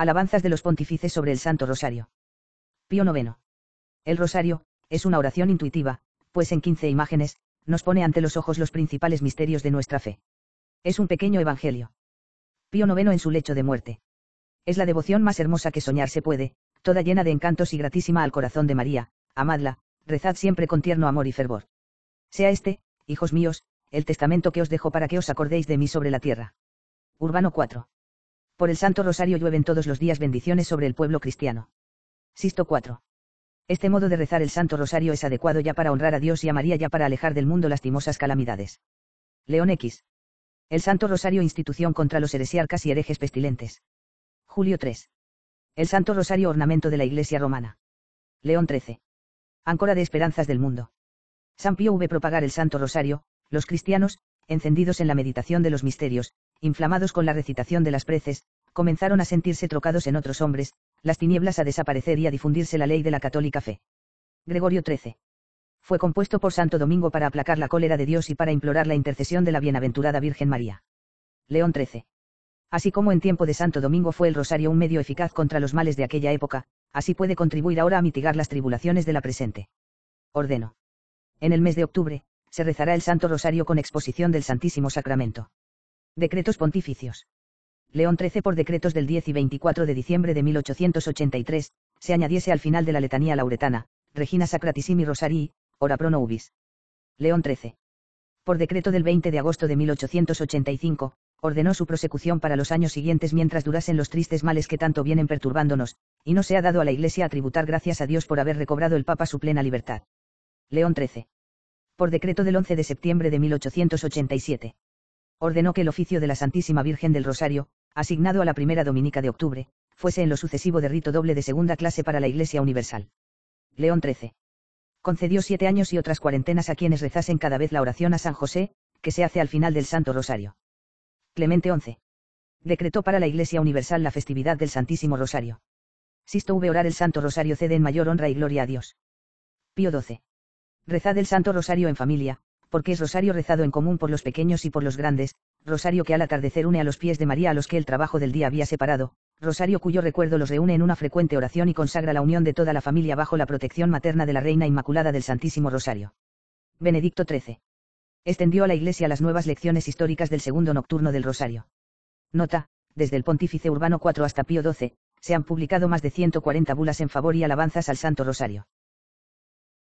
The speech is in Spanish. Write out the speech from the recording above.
Alabanzas de los pontífices sobre el Santo Rosario. Pío IX. El Rosario, es una oración intuitiva, pues en quince imágenes, nos pone ante los ojos los principales misterios de nuestra fe. Es un pequeño evangelio. Pío IX en su lecho de muerte. Es la devoción más hermosa que soñar se puede, toda llena de encantos y gratísima al corazón de María, amadla, rezad siempre con tierno amor y fervor. Sea este, hijos míos, el testamento que os dejo para que os acordéis de mí sobre la tierra. Urbano IV. Por el Santo Rosario llueven todos los días bendiciones sobre el pueblo cristiano. Sisto 4. Este modo de rezar el Santo Rosario es adecuado ya para honrar a Dios y a María ya para alejar del mundo lastimosas calamidades. León X. El Santo Rosario institución contra los heresiarcas y herejes pestilentes. Julio 3. El Santo Rosario ornamento de la Iglesia romana. León 13. Áncora de esperanzas del mundo. San Pío V propagar el Santo Rosario, los cristianos, encendidos en la meditación de los misterios, inflamados con la recitación de las preces, comenzaron a sentirse trocados en otros hombres, las tinieblas a desaparecer y a difundirse la ley de la católica fe. Gregorio XIII. Fue compuesto por Santo Domingo para aplacar la cólera de Dios y para implorar la intercesión de la bienaventurada Virgen María. León XIII. Así como en tiempo de Santo Domingo fue el rosario un medio eficaz contra los males de aquella época, así puede contribuir ahora a mitigar las tribulaciones de la presente. Ordeno. En el mes de octubre, se rezará el Santo Rosario con exposición del Santísimo Sacramento. Decretos pontificios. León XIII por decretos del 10 y 24 de diciembre de 1883, se añadiese al final de la letanía lauretana, Regina Sacratissimi Rosarii, ora pro nobis. León XIII. Por decreto del 20 de agosto de 1885, ordenó su prosecución para los años siguientes mientras durasen los tristes males que tanto vienen perturbándonos, y no se ha dado a la Iglesia a tributar gracias a Dios por haber recobrado el Papa su plena libertad. León XIII. Por decreto del 11 de septiembre de 1887 ordenó que el oficio de la Santísima Virgen del Rosario, asignado a la primera dominica de octubre, fuese en lo sucesivo de rito doble de segunda clase para la Iglesia Universal. León XIII. Concedió siete años y otras cuarentenas a quienes rezasen cada vez la oración a San José, que se hace al final del Santo Rosario. Clemente XI. Decretó para la Iglesia Universal la festividad del Santísimo Rosario. Sisto V. Orar el Santo Rosario cede en mayor honra y gloria a Dios. Pío XII. Rezad el Santo Rosario en familia, porque es rosario rezado en común por los pequeños y por los grandes, rosario que al atardecer une a los pies de María a los que el trabajo del día había separado, rosario cuyo recuerdo los reúne en una frecuente oración y consagra la unión de toda la familia bajo la protección materna de la Reina Inmaculada del Santísimo Rosario. Benedicto XIII. Extendió a la Iglesia las nuevas lecciones históricas del segundo nocturno del Rosario. Nota, desde el pontífice Urbano IV hasta Pío XII, se han publicado más de 140 bulas en favor y alabanzas al Santo Rosario.